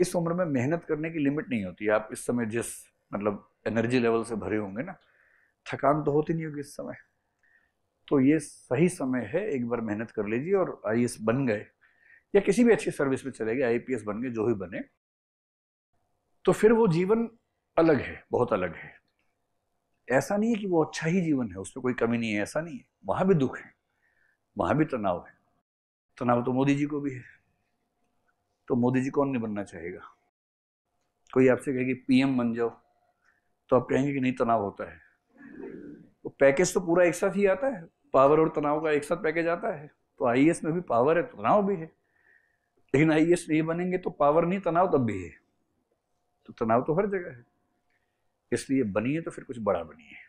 इस उम्र में मेहनत करने की लिमिट नहीं होती आप इस समय जिस मतलब एनर्जी लेवल से भरे होंगे ना थकान तो होती नहीं होगी इस समय तो ये सही समय है एक बार मेहनत कर लीजिए और आई बन गए या किसी भी अच्छी सर्विस में चले गए आई बन गए जो भी बने तो फिर वो जीवन अलग है बहुत अलग है ऐसा नहीं है कि वो अच्छा ही जीवन है उसमें कोई कमी नहीं है ऐसा नहीं है वहां भी दुख है वहां भी तनाव है तनाव तो मोदी जी को भी है तो मोदी जी कौन नहीं बनना चाहेगा कोई आपसे कहे कि पीएम बन जाओ तो आप कहेंगे कि नहीं तनाव होता है तो पैकेज तो पूरा एक साथ ही आता है पावर और तनाव का एक साथ पैकेज आता है तो आई e में भी पावर है तनाव भी है लेकिन आई एस e नहीं बनेंगे तो पावर नहीं तनाव तब भी है तो तनाव तो हर जगह है इसलिए बनिए तो फिर कुछ बड़ा बनिए